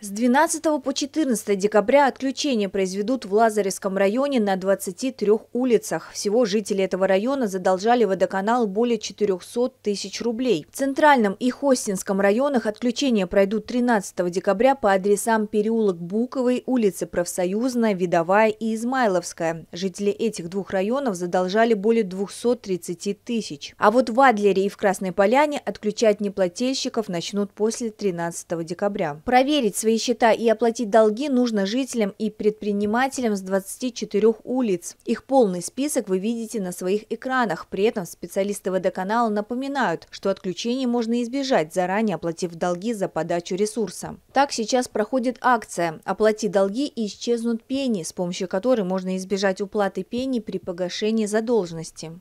С 12 по 14 декабря отключение произведут в Лазаревском районе на 23 улицах. Всего жители этого района задолжали водоканал более 400 тысяч рублей. В Центральном и Хостинском районах отключения пройдут 13 декабря по адресам переулок Буковой, улицы Профсоюзная, Видовая и Измайловская. Жители этих двух районов задолжали более 230 тысяч. А вот в Адлере и в Красной Поляне отключать неплательщиков начнут после 13 декабря. Проверить свои счета и оплатить долги нужно жителям и предпринимателям с 24 улиц. Их полный список вы видите на своих экранах. При этом специалисты водоканала напоминают, что отключение можно избежать, заранее оплатив долги за подачу ресурса. Так сейчас проходит акция «Оплати долги и исчезнут пени», с помощью которой можно избежать уплаты пени при погашении задолженности.